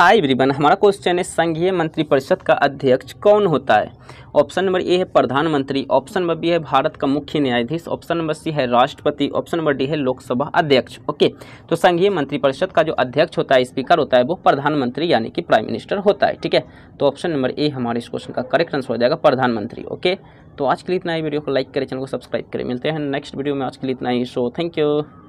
hi everyone हमारा question है संघीय मंत्रिपरिषद का अध्यक्ष कौन होता है ऑप्शन नंबर ए है प्रधानमंत्री ऑप्शन नंबर बी है भारत का मुख्य न्यायाधीश ऑप्शन नंबर सी है राष्ट्रपति ऑप्शन नंबर डी है लोकसभा अध्यक्ष ओके तो संघीय मंत्रिपरिषद का जो अध्यक्ष होता है स्पीकर होता है वो प्रधानमंत्री यानी कि प्राइम मिनिस्टर होता है ठीक है तो ऑप्शन नंबर ए हमारे इस क्वेश्चन का करेक्ट आंसर हो जाएगा प्रधानमंत्री ओके तो आज के लिए इतना ही वीडियो को लाइक करें चैनल को सब्सक्राइब करें मिलते हैं नेक्स्ट वीडियो में आज के लिए इतना ही शो थैंक यू